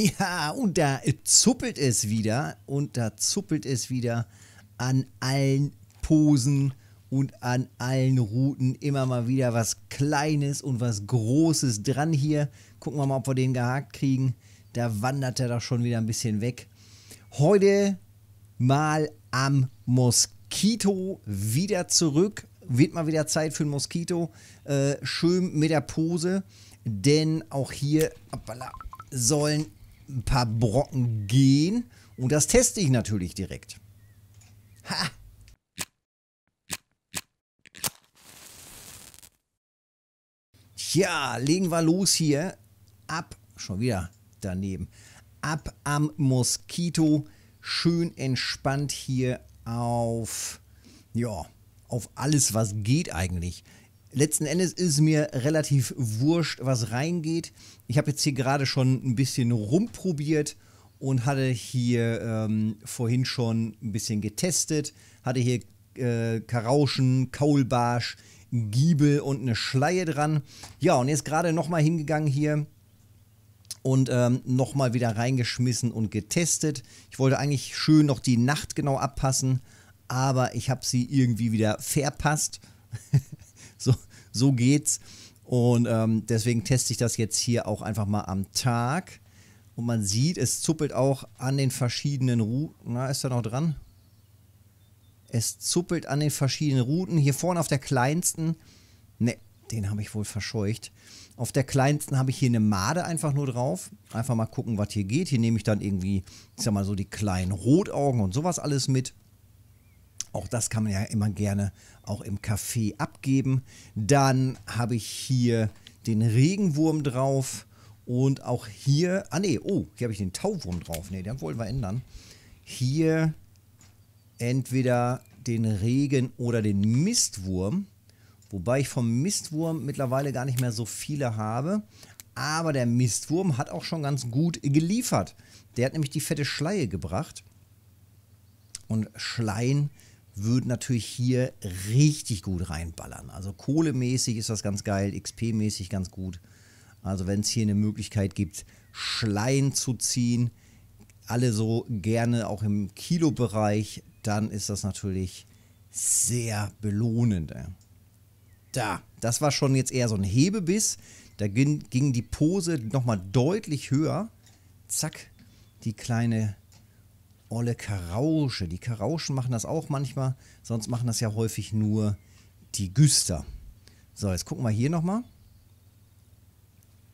Ja, und da zuppelt es wieder. Und da zuppelt es wieder an allen Posen und an allen Routen immer mal wieder was Kleines und was Großes dran hier. Gucken wir mal, ob wir den gehakt kriegen. Da wandert er doch schon wieder ein bisschen weg. Heute mal am Moskito wieder zurück. Wird mal wieder Zeit für ein Moskito. Äh, schön mit der Pose. Denn auch hier, hoppala, sollen ein paar Brocken gehen. Und das teste ich natürlich direkt. Ha! Tja, legen wir los hier. Ab, schon wieder daneben. Ab am Moskito. Schön entspannt hier auf, ja, auf alles, was geht eigentlich letzten Endes ist es mir relativ wurscht, was reingeht. Ich habe jetzt hier gerade schon ein bisschen rumprobiert und hatte hier ähm, vorhin schon ein bisschen getestet. Hatte hier äh, Karauschen, Kaulbarsch, Giebel und eine Schleie dran. Ja, und jetzt gerade nochmal hingegangen hier und ähm, nochmal wieder reingeschmissen und getestet. Ich wollte eigentlich schön noch die Nacht genau abpassen, aber ich habe sie irgendwie wieder verpasst. so, so geht's. Und ähm, deswegen teste ich das jetzt hier auch einfach mal am Tag. Und man sieht, es zuppelt auch an den verschiedenen Routen. Na, ist da noch dran? Es zuppelt an den verschiedenen Routen. Hier vorne auf der kleinsten. Ne, den habe ich wohl verscheucht. Auf der kleinsten habe ich hier eine Made einfach nur drauf. Einfach mal gucken, was hier geht. Hier nehme ich dann irgendwie, ich sag mal so, die kleinen Rotaugen und sowas alles mit. Auch das kann man ja immer gerne auch im Café abgeben. Dann habe ich hier den Regenwurm drauf. Und auch hier, ah ne, oh, hier habe ich den Tauwurm drauf. Ne, den wollen wir ändern. Hier entweder den Regen oder den Mistwurm. Wobei ich vom Mistwurm mittlerweile gar nicht mehr so viele habe. Aber der Mistwurm hat auch schon ganz gut geliefert. Der hat nämlich die fette Schleie gebracht. Und Schleien würden natürlich hier richtig gut reinballern. Also kohlemäßig ist das ganz geil, XP-mäßig ganz gut. Also wenn es hier eine Möglichkeit gibt, Schleien zu ziehen, alle so gerne auch im Kilo-Bereich, dann ist das natürlich sehr belohnend. Da, das war schon jetzt eher so ein Hebebiss. Da ging, ging die Pose nochmal deutlich höher. Zack, die kleine olle Karausche. Die Karauschen machen das auch manchmal, sonst machen das ja häufig nur die Güster. So, jetzt gucken wir hier nochmal.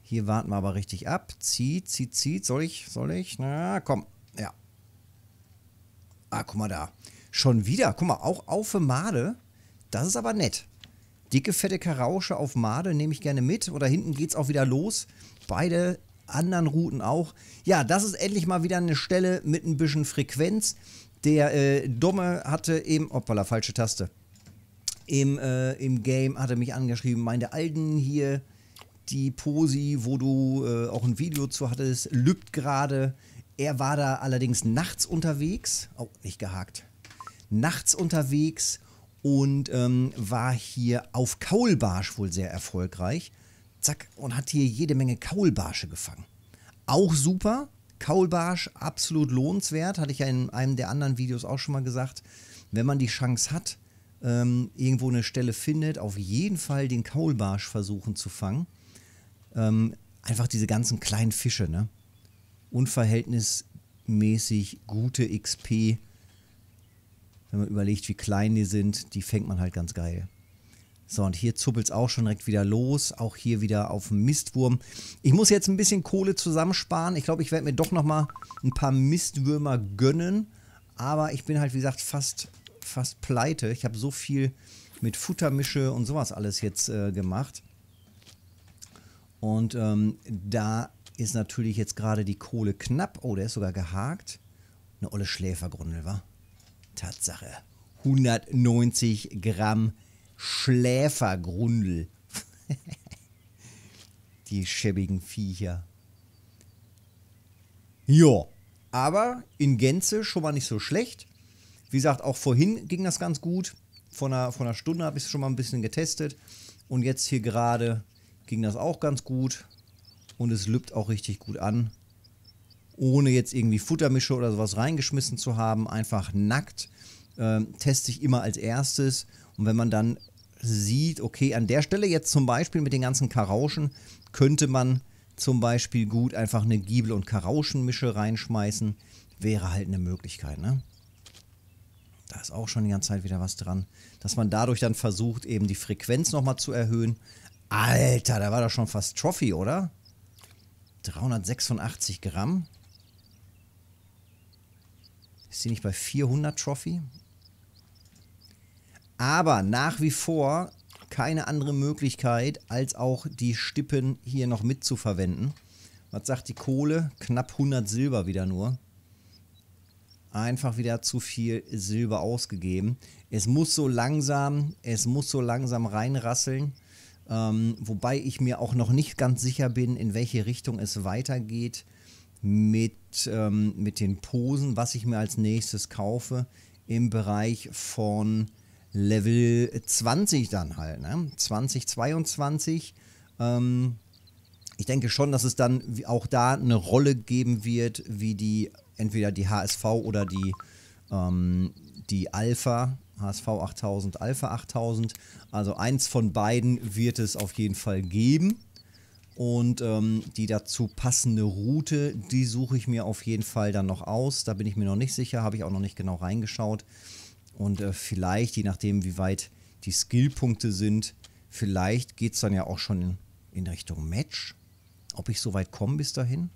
Hier warten wir aber richtig ab. Zieht, zieht, zieht. Soll ich? Soll ich? Na, komm. Ja. Ah, guck mal da. Schon wieder. Guck mal, auch auf Made. Das ist aber nett. Dicke, fette Karausche auf Made nehme ich gerne mit. Oder hinten geht es auch wieder los. Beide anderen Routen auch. Ja, das ist endlich mal wieder eine Stelle mit ein bisschen Frequenz. Der äh, Dumme hatte eben, hoppala, falsche Taste. Im, äh, Im Game hatte er mich angeschrieben, meinte Alden hier, die Posi, wo du äh, auch ein Video zu hattest, lübt gerade. Er war da allerdings nachts unterwegs. Oh, nicht gehakt. Nachts unterwegs und ähm, war hier auf Kaulbarsch wohl sehr erfolgreich zack, und hat hier jede Menge Kaulbarsche gefangen. Auch super. Kaulbarsch, absolut lohnenswert, hatte ich ja in einem der anderen Videos auch schon mal gesagt. Wenn man die Chance hat, ähm, irgendwo eine Stelle findet, auf jeden Fall den Kaulbarsch versuchen zu fangen. Ähm, einfach diese ganzen kleinen Fische, ne? Unverhältnismäßig gute XP. Wenn man überlegt, wie klein die sind, die fängt man halt ganz geil. So, und hier zuppelt es auch schon direkt wieder los. Auch hier wieder auf dem Mistwurm. Ich muss jetzt ein bisschen Kohle zusammensparen. Ich glaube, ich werde mir doch nochmal ein paar Mistwürmer gönnen. Aber ich bin halt, wie gesagt, fast, fast pleite. Ich habe so viel mit Futtermische und sowas alles jetzt äh, gemacht. Und ähm, da ist natürlich jetzt gerade die Kohle knapp. Oh, der ist sogar gehakt. Eine olle Schläfergrundel, wa? Tatsache. 190 Gramm Schläfergrundel. Die schäbigen Viecher. Jo, aber in Gänze schon mal nicht so schlecht. Wie gesagt, auch vorhin ging das ganz gut. Vor einer, vor einer Stunde habe ich es schon mal ein bisschen getestet. Und jetzt hier gerade ging das auch ganz gut. Und es lübt auch richtig gut an. Ohne jetzt irgendwie Futtermische oder sowas reingeschmissen zu haben. Einfach nackt. Ähm, teste ich immer als erstes und wenn man dann sieht, okay, an der Stelle jetzt zum Beispiel mit den ganzen Karauschen könnte man zum Beispiel gut einfach eine Giebel- und Karauschenmische reinschmeißen. Wäre halt eine Möglichkeit, ne? Da ist auch schon die ganze Zeit wieder was dran. Dass man dadurch dann versucht, eben die Frequenz nochmal zu erhöhen. Alter, da war doch schon fast Trophy, oder? 386 Gramm. Ist die nicht bei 400 Trophy? Aber nach wie vor keine andere Möglichkeit, als auch die Stippen hier noch mitzuverwenden. Was sagt die Kohle? Knapp 100 Silber wieder nur. Einfach wieder zu viel Silber ausgegeben. Es muss so langsam, es muss so langsam reinrasseln. Ähm, wobei ich mir auch noch nicht ganz sicher bin, in welche Richtung es weitergeht mit, ähm, mit den Posen, was ich mir als nächstes kaufe im Bereich von Level 20 dann halt, ne? 2022. Ähm, ich denke schon, dass es dann auch da eine Rolle geben wird, wie die entweder die HSV oder die, ähm, die Alpha, HSV 8000, Alpha 8000. Also eins von beiden wird es auf jeden Fall geben. Und ähm, die dazu passende Route, die suche ich mir auf jeden Fall dann noch aus. Da bin ich mir noch nicht sicher, habe ich auch noch nicht genau reingeschaut. Und äh, vielleicht, je nachdem, wie weit die Skillpunkte sind, vielleicht geht es dann ja auch schon in, in Richtung Match. Ob ich so weit komme bis dahin?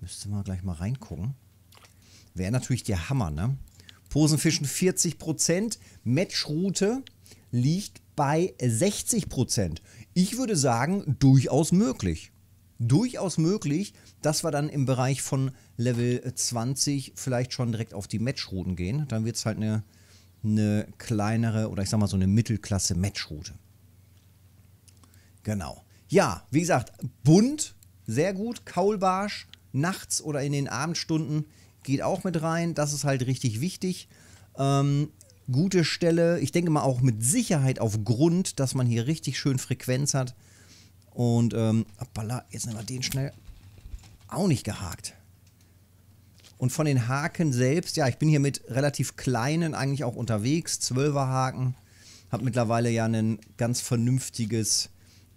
Müsste man gleich mal reingucken. Wäre natürlich der Hammer, ne? Posenfischen 40%, Matchroute liegt bei 60%. Ich würde sagen, durchaus möglich. Durchaus möglich, dass wir dann im Bereich von Level 20 vielleicht schon direkt auf die Matchrouten gehen. Dann wird es halt eine, eine kleinere oder ich sag mal so eine Mittelklasse Matchroute. Genau. Ja, wie gesagt, bunt, sehr gut. Kaulbarsch, nachts oder in den Abendstunden geht auch mit rein. Das ist halt richtig wichtig. Ähm, gute Stelle. Ich denke mal auch mit Sicherheit auf Grund, dass man hier richtig schön Frequenz hat. Und, ähm, hoppala, jetzt nehmen wir den schnell. Auch nicht gehakt. Und von den Haken selbst, ja, ich bin hier mit relativ kleinen eigentlich auch unterwegs, 12er Haken. Habe mittlerweile ja ein ganz vernünftiges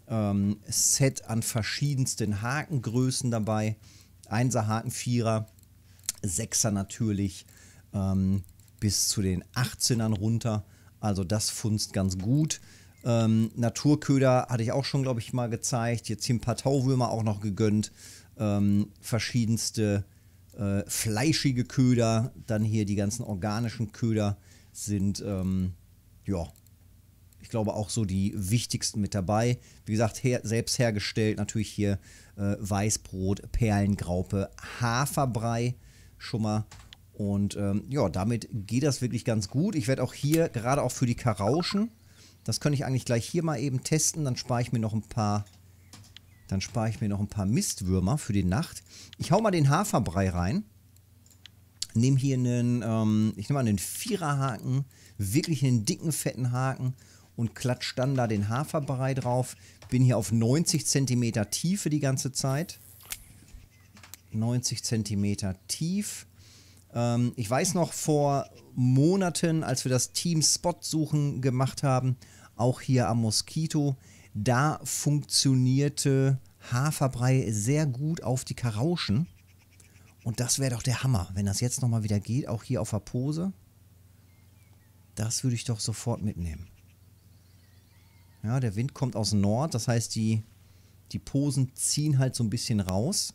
ähm, Set an verschiedensten Hakengrößen dabei. 1er Haken, 4er, 6er natürlich, ähm, bis zu den 18ern runter. Also das funzt ganz gut. Ähm, Naturköder hatte ich auch schon, glaube ich, mal gezeigt. Jetzt hier ein paar Tauwürmer auch noch gegönnt. Ähm, verschiedenste äh, fleischige Köder, dann hier die ganzen organischen Köder sind, ähm, ja, ich glaube auch so die wichtigsten mit dabei. Wie gesagt, her, selbst hergestellt natürlich hier äh, Weißbrot, Perlengraupe, Haferbrei schon mal. Und ähm, ja, damit geht das wirklich ganz gut. Ich werde auch hier, gerade auch für die Karauschen, das könnte ich eigentlich gleich hier mal eben testen. Dann spare ich mir noch ein paar dann spare ich mir noch ein paar Mistwürmer für die Nacht. Ich hau mal den Haferbrei rein. Nehme hier einen, ähm, ich nehme mal einen Viererhaken, wirklich einen dicken, fetten Haken und klatsche dann da den Haferbrei drauf. Bin hier auf 90 cm Tiefe die ganze Zeit. 90 cm tief. Ähm, ich weiß noch vor Monaten, als wir das Team Spot suchen gemacht haben, auch hier am Moskito, da funktionierte Haferbrei sehr gut auf die Karauschen. Und das wäre doch der Hammer, wenn das jetzt nochmal wieder geht, auch hier auf der Pose. Das würde ich doch sofort mitnehmen. Ja, der Wind kommt aus Nord, das heißt, die, die Posen ziehen halt so ein bisschen raus.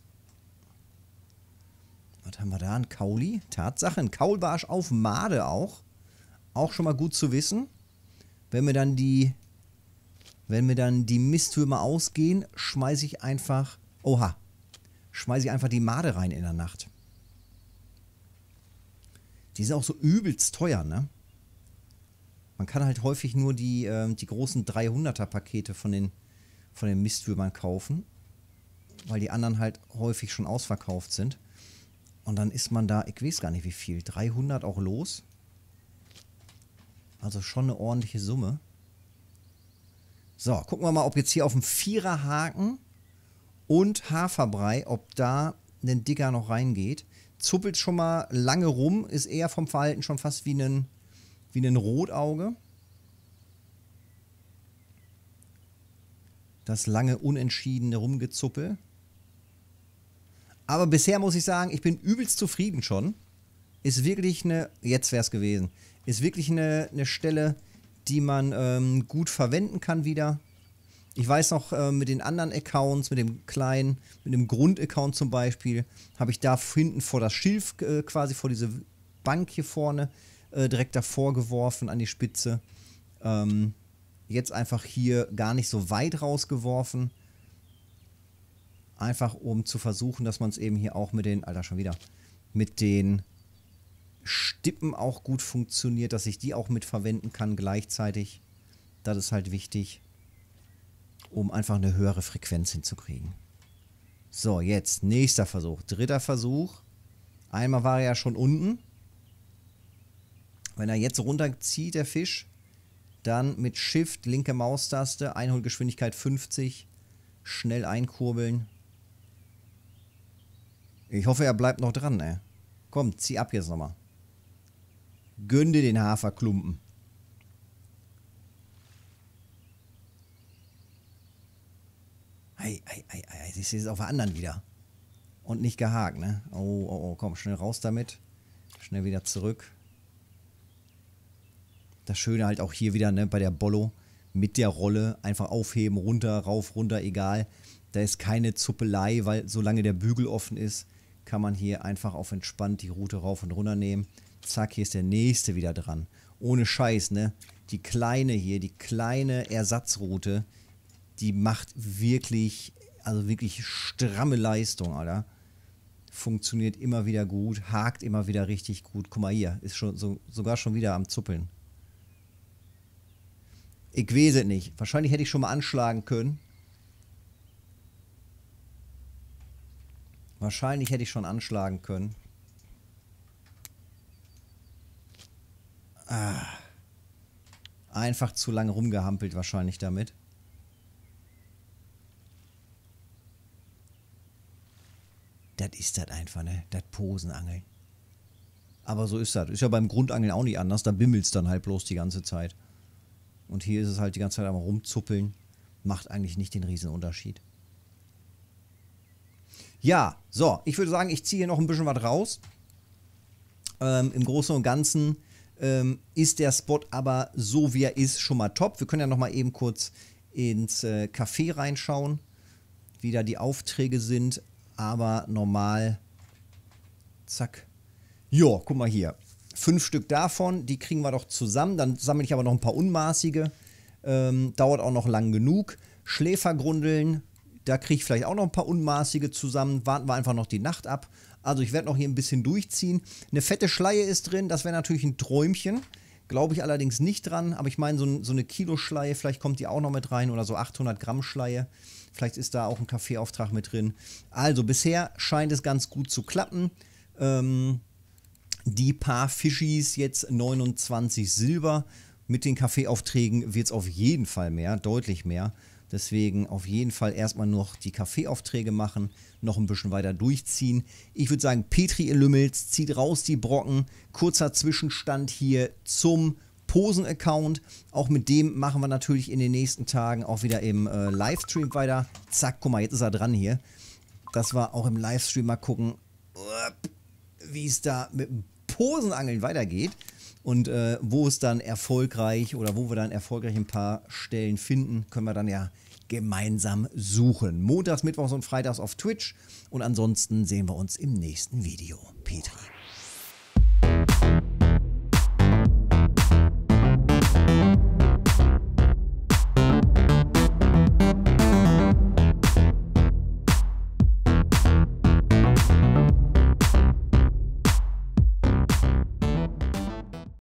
Was haben wir da? Ein Kauli? Tatsache, ein Kaulbarsch auf Made auch. Auch schon mal gut zu wissen. Wenn wir dann die wenn mir dann die Misttürme ausgehen, schmeiße ich einfach, oha, schmeiße ich einfach die Made rein in der Nacht. Die sind auch so übelst teuer, ne? Man kann halt häufig nur die, äh, die großen 300er Pakete von den, von den Mistwürmern kaufen, weil die anderen halt häufig schon ausverkauft sind. Und dann ist man da, ich weiß gar nicht wie viel, 300 auch los. Also schon eine ordentliche Summe. So, gucken wir mal, ob jetzt hier auf dem Viererhaken und Haferbrei, ob da ein Dicker noch reingeht. Zuppelt schon mal lange rum, ist eher vom Verhalten schon fast wie ein, wie ein Rotauge. Das lange unentschiedene Rumgezuppel. Aber bisher muss ich sagen, ich bin übelst zufrieden schon. Ist wirklich eine, jetzt wäre es gewesen, ist wirklich eine, eine Stelle, die man ähm, gut verwenden kann wieder. Ich weiß noch, äh, mit den anderen Accounts, mit dem kleinen, mit dem Grundaccount zum Beispiel, habe ich da hinten vor das Schilf äh, quasi, vor diese Bank hier vorne, äh, direkt davor geworfen an die Spitze. Ähm, jetzt einfach hier gar nicht so weit rausgeworfen. Einfach um zu versuchen, dass man es eben hier auch mit den, Alter, schon wieder, mit den Stippen auch gut funktioniert, dass ich die auch mit verwenden kann gleichzeitig. Das ist halt wichtig, um einfach eine höhere Frequenz hinzukriegen. So, jetzt nächster Versuch. Dritter Versuch. Einmal war er ja schon unten. Wenn er jetzt runterzieht, der Fisch, dann mit Shift, linke Maustaste, Einholgeschwindigkeit 50, schnell einkurbeln. Ich hoffe, er bleibt noch dran, ey. Komm, zieh ab jetzt nochmal gönn dir den Haferklumpen. Ei, ei, ei, ei, ich sehe es auf der anderen wieder. Und nicht gehakt, ne? Oh, oh, oh, komm, schnell raus damit. Schnell wieder zurück. Das Schöne halt auch hier wieder, ne, bei der Bollo mit der Rolle einfach aufheben, runter, rauf, runter, egal. Da ist keine Zuppelei, weil solange der Bügel offen ist, kann man hier einfach auf entspannt die Route rauf und runter nehmen zack, hier ist der nächste wieder dran. Ohne Scheiß, ne? Die kleine hier, die kleine Ersatzroute, die macht wirklich, also wirklich stramme Leistung, Alter. Funktioniert immer wieder gut, hakt immer wieder richtig gut. Guck mal hier, ist schon so, sogar schon wieder am Zuppeln. Ich weiß es nicht. Wahrscheinlich hätte ich schon mal anschlagen können. Wahrscheinlich hätte ich schon anschlagen können. Ah. Einfach zu lange rumgehampelt wahrscheinlich damit. Das ist das einfach, ne? Das Posenangeln. Aber so ist das. Ist ja beim Grundangeln auch nicht anders. Da bimmelst dann halt bloß die ganze Zeit. Und hier ist es halt die ganze Zeit am rumzuppeln. Macht eigentlich nicht den Riesenunterschied. Ja, so. Ich würde sagen, ich ziehe hier noch ein bisschen was raus. Ähm, Im Großen und Ganzen ähm, ist der Spot aber so, wie er ist, schon mal top. Wir können ja noch mal eben kurz ins äh, Café reinschauen, wie da die Aufträge sind. Aber normal, zack. Jo, guck mal hier. Fünf Stück davon, die kriegen wir doch zusammen. Dann sammle ich aber noch ein paar unmaßige. Ähm, dauert auch noch lang genug. Schläfergrundeln, da kriege ich vielleicht auch noch ein paar Unmaßige zusammen. Warten wir einfach noch die Nacht ab. Also ich werde noch hier ein bisschen durchziehen. Eine fette Schleie ist drin. Das wäre natürlich ein Träumchen. Glaube ich allerdings nicht dran. Aber ich meine, so, so, eine Kilo-Schleie, vielleicht kommt die auch noch mit rein. Oder so 800 Gramm Schleie. Vielleicht ist da auch ein Kaffeeauftrag mit drin. Also bisher scheint es ganz gut zu klappen. Ähm, die paar Fischis jetzt 29 Silber. Mit den Kaffeeaufträgen wird es auf jeden Fall mehr, deutlich mehr. Deswegen auf jeden Fall erstmal noch die Kaffeeaufträge machen, noch ein bisschen weiter durchziehen. Ich würde sagen, Petri in Lümmels zieht raus die Brocken. Kurzer Zwischenstand hier zum Posen-Account. Auch mit dem machen wir natürlich in den nächsten Tagen auch wieder im äh, Livestream weiter. Zack, guck mal, jetzt ist er dran hier. Das war auch im Livestream mal gucken, wie es da mit dem Posenangeln weitergeht. Und äh, wo es dann erfolgreich oder wo wir dann erfolgreich ein paar Stellen finden, können wir dann ja gemeinsam suchen. Montags, Mittwochs und Freitags auf Twitch. Und ansonsten sehen wir uns im nächsten Video. Petri.